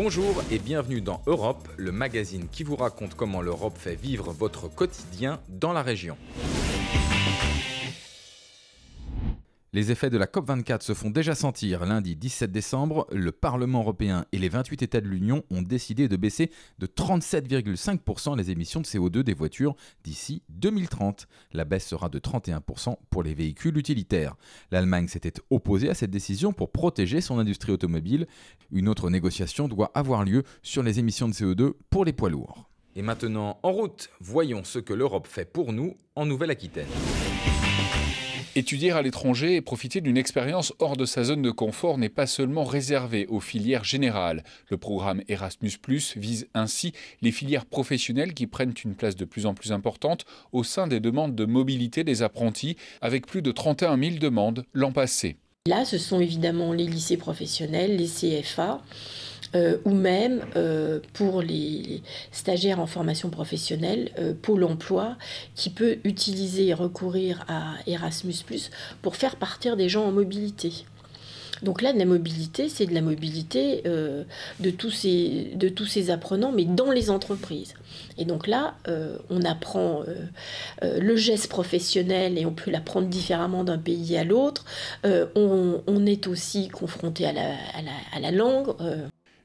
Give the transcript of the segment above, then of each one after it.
Bonjour et bienvenue dans Europe, le magazine qui vous raconte comment l'Europe fait vivre votre quotidien dans la région. Les effets de la COP24 se font déjà sentir. Lundi 17 décembre, le Parlement européen et les 28 États de l'Union ont décidé de baisser de 37,5% les émissions de CO2 des voitures d'ici 2030. La baisse sera de 31% pour les véhicules utilitaires. L'Allemagne s'était opposée à cette décision pour protéger son industrie automobile. Une autre négociation doit avoir lieu sur les émissions de CO2 pour les poids lourds. Et maintenant, en route, voyons ce que l'Europe fait pour nous en Nouvelle-Aquitaine. Étudier à l'étranger et profiter d'une expérience hors de sa zone de confort n'est pas seulement réservé aux filières générales. Le programme Erasmus ⁇ vise ainsi les filières professionnelles qui prennent une place de plus en plus importante au sein des demandes de mobilité des apprentis, avec plus de 31 000 demandes l'an passé. Là, ce sont évidemment les lycées professionnels, les CFA euh, ou même euh, pour les stagiaires en formation professionnelle, euh, Pôle emploi, qui peut utiliser et recourir à Erasmus, pour faire partir des gens en mobilité. Donc là, de la mobilité, c'est de la mobilité de, tous ces, de tous ces apprenants, mais dans les entreprises. Et donc là, on apprend le geste professionnel et on peut l'apprendre différemment d'un pays à l'autre. On, on, est aussi confronté à la, à la, à la langue.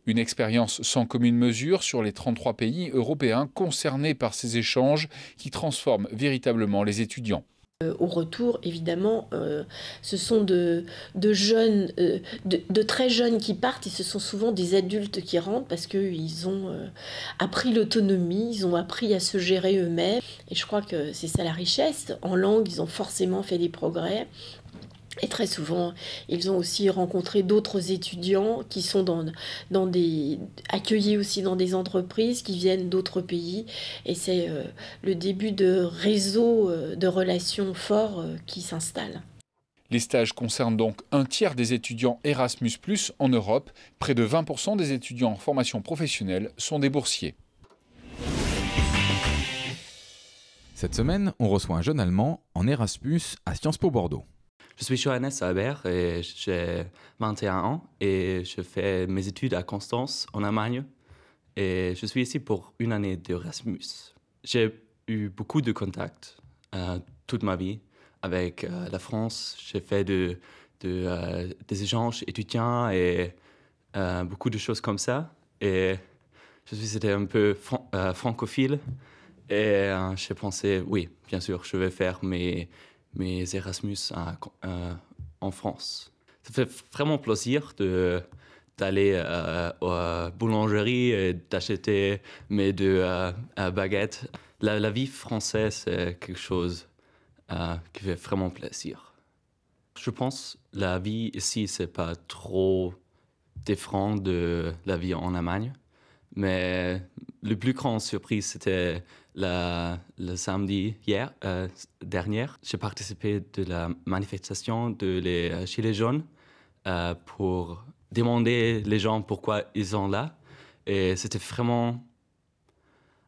Une expérience sans commune mesure sur les 33 pays européens concernés par ces échanges qui transforment véritablement les étudiants euh, au retour, évidemment, euh, ce sont de, jeunes, euh, de, très jeunes qui partent et ce sont souvent des adultes qui rentrent parce qu'ils ont appris l'autonomie, ils ont appris à se gérer eux-mêmes. Et je crois que c'est ça la richesse. En langue, ils ont forcément fait des progrès. Et très souvent, ils ont aussi rencontré d'autres étudiants qui sont dans, dans des, accueillis aussi dans des entreprises qui viennent d'autres pays. Et c'est euh, le début de réseaux euh, de relations forts euh, qui s'installent. Les stages concernent donc un tiers des étudiants Erasmus ⁇ en Europe. Près de 20% des étudiants en formation professionnelle sont des boursiers. Cette semaine, on reçoit un jeune Allemand en Erasmus à Sciences Po Bordeaux. Je suis Johannes Haber et j'ai 21 ans et je fais mes études à Constance, en Allemagne. Et je suis ici pour une année d'Erasmus. J'ai eu beaucoup de contacts euh, toute ma vie avec euh, la France. J'ai fait de, de euh, des échanges étudiants et beaucoup de choses comme ça. Et je suis c'était un peu francophile. Et j'ai pensé, oui, bien sûr, je vais faire mes mes Erasmus euh, en France. Ça fait vraiment plaisir de d'aller à euh, la boulangerie et d'acheter mes deux euh, baguettes. La, vie française, c'est quelque chose qui fait vraiment plaisir. Je pense que la vie ici, c'est pas trop différent de la vie en Allemagne. Mais le plus grand surprise, c'était le, le samedi hier, euh, dernier, j'ai participé de la manifestation de les euh, Gilets jaunes euh, pour demander les gens pourquoi ils sont là. Et c'était vraiment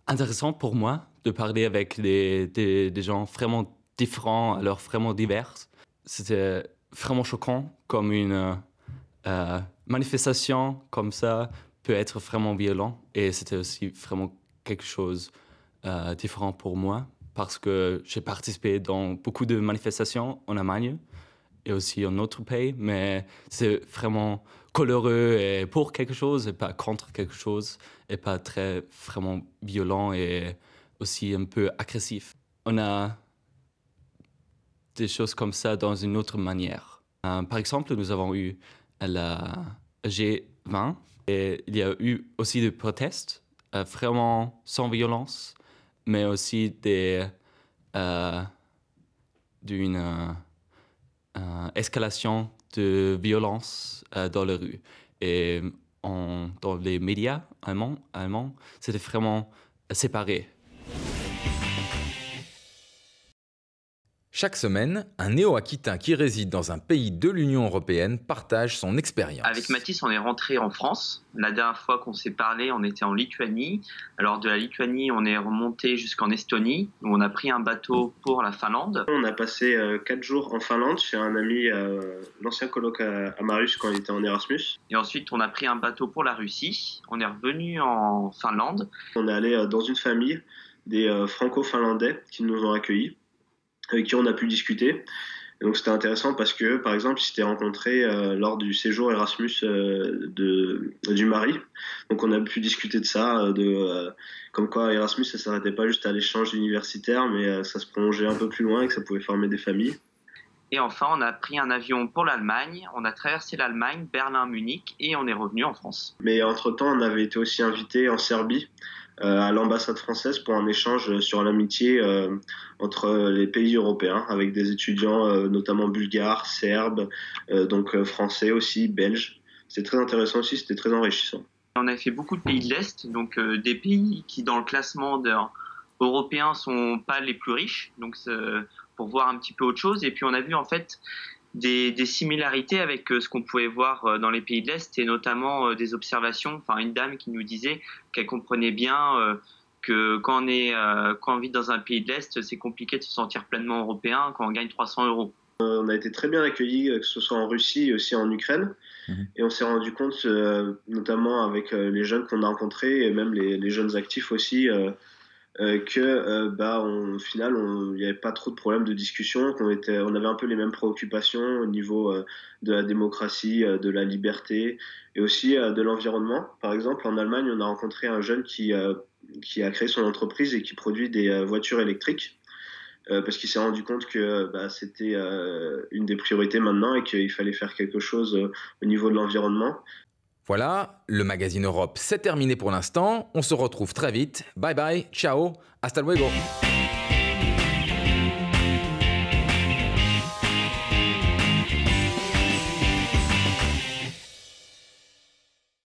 intéressant pour moi de parler avec des, gens vraiment différents, alors vraiment divers. C'était vraiment choquant comme une euh, manifestation comme ça peut être vraiment violent. Et c'était aussi vraiment quelque chose euh, différent pour moi parce que j'ai participé dans beaucoup de manifestations en Allemagne et aussi en autres pays, mais c'est vraiment coloreux et pour quelque chose et pas contre quelque chose et pas très vraiment violent et aussi un peu agressif. On a des choses comme ça dans une autre manière. Euh, par exemple, nous avons eu la G20 et il y a eu aussi des protestes, euh, vraiment sans violence, mais aussi euh, d'une euh, euh, escalation de violence dans les rue. Et dans les médias allemands, allemands c'était vraiment séparé. Chaque semaine, un néo-aquitain qui réside dans un pays de l'Union européenne partage son expérience. Avec Mathis, on est rentré en France. La dernière fois qu'on s'est parlé, on était en Lituanie. Alors de la Lituanie, on est remonté jusqu'en Estonie, où on a pris un bateau pour la Finlande. On a passé euh, quatre jours en Finlande chez un ami, euh, l'ancien colloque à, Marius quand il était en Erasmus. Et ensuite, on a pris un bateau pour la Russie. On est revenu en Finlande. On est allé euh, dans une famille des franco-finlandais qui nous ont accueillis avec qui on a pu discuter. donc c'était intéressant parce que, par exemple, ils s'étaient rencontrés euh, lors du séjour Erasmus euh, du Mari. Donc on a pu discuter de ça, euh, de comme quoi Erasmus, ça ne s'arrêtait pas juste à l'échange universitaire, mais ça se prolongeait un peu plus loin et que ça pouvait former des familles. Et enfin, on a pris un avion pour l'Allemagne, on a traversé l'Allemagne, Berlin, Munich, et on est revenu en France. Mais entre-temps, on avait été aussi invité en Serbie euh, à l'ambassade française pour un échange sur l'amitié euh, entre les pays européens, avec des étudiants euh, notamment bulgares, serbes, donc français aussi, belges. C'était très intéressant aussi, c'était très enrichissant. On a fait beaucoup de pays de l'Est, donc des pays qui dans le classement européen sont pas les plus riches, donc pour voir un petit peu autre chose. Et puis on a vu en fait des, similarités avec euh, ce qu'on pouvait voir euh, dans les pays de l'Est et notamment euh, des observations. Enfin, une dame qui nous disait qu'elle comprenait bien que quand on, est, quand vit dans un pays de l'Est, c'est compliqué de se sentir pleinement européen quand on gagne 300 euros. On a été très bien accueillis, que ce soit en Russie et aussi en Ukraine. Mhm. Et on s'est rendu compte, notamment avec les jeunes qu'on a rencontrés et même les, les jeunes actifs aussi, euh, que euh, bah au final il n'y avait pas trop de problèmes de discussion qu'on on avait un peu les mêmes préoccupations au niveau euh, de la démocratie de la liberté et aussi de l'environnement par exemple en Allemagne on a rencontré un jeune qui a créé son entreprise et qui produit des voitures électriques parce qu'il s'est rendu compte que bah, c'était une des priorités maintenant et qu'il fallait faire quelque chose au niveau de l'environnement voilà, le magazine Europe, s'est terminé pour l'instant. On se retrouve très vite. Bye bye, ciao, hasta luego.